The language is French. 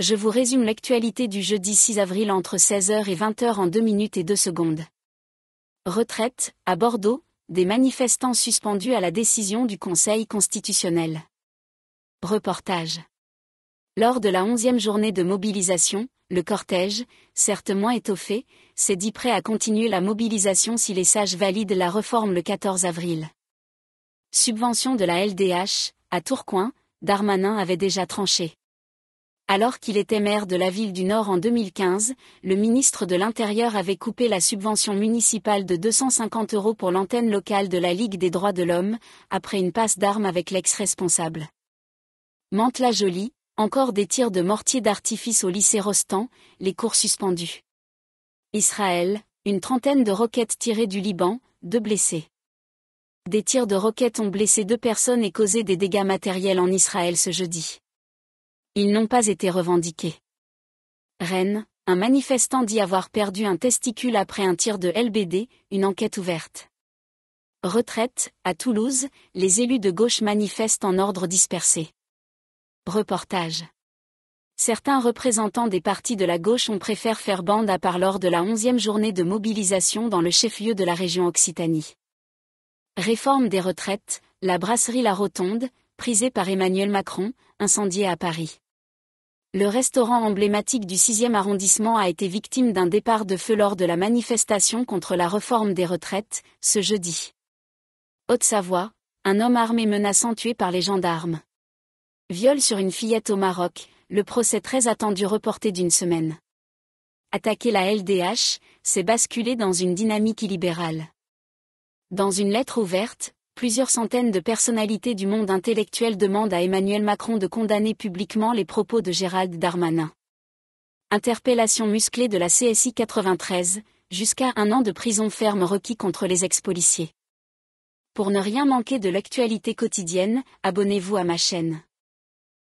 je vous résume l'actualité du jeudi 6 avril entre 16h et 20h en 2 minutes et 2 secondes. Retraite, à Bordeaux, des manifestants suspendus à la décision du Conseil constitutionnel. Reportage. Lors de la onzième journée de mobilisation, le cortège, certes moins étoffé, s'est dit prêt à continuer la mobilisation si les sages valident la réforme le 14 avril. Subvention de la LDH, à Tourcoing, Darmanin avait déjà tranché. Alors qu'il était maire de la ville du Nord en 2015, le ministre de l'Intérieur avait coupé la subvention municipale de 250 euros pour l'antenne locale de la Ligue des droits de l'homme, après une passe d'armes avec lex responsable Mantelage jolie encore des tirs de mortiers d'artifice au lycée Rostand, les cours suspendus. Israël, une trentaine de roquettes tirées du Liban, deux blessés. Des tirs de roquettes ont blessé deux personnes et causé des dégâts matériels en Israël ce jeudi. Ils n'ont pas été revendiqués. Rennes, un manifestant dit avoir perdu un testicule après un tir de LBD, une enquête ouverte. Retraite, à Toulouse, les élus de gauche manifestent en ordre dispersé. Reportage. Certains représentants des partis de la gauche ont préféré faire bande à part lors de la onzième journée de mobilisation dans le chef-lieu de la région Occitanie. Réforme des retraites, la brasserie La Rotonde, prisée par Emmanuel Macron, incendiée à Paris le restaurant emblématique du 6e arrondissement a été victime d'un départ de feu lors de la manifestation contre la réforme des retraites, ce jeudi. Haute-Savoie, un homme armé menaçant tué par les gendarmes. Viol sur une fillette au Maroc, le procès très attendu reporté d'une semaine. Attaquer la LDH, c'est basculer dans une dynamique illibérale. Dans une lettre ouverte, plusieurs centaines de personnalités du monde intellectuel demandent à Emmanuel Macron de condamner publiquement les propos de Gérald Darmanin. Interpellation musclée de la CSI 93, jusqu'à un an de prison ferme requis contre les ex-policiers. Pour ne rien manquer de l'actualité quotidienne, abonnez-vous à ma chaîne.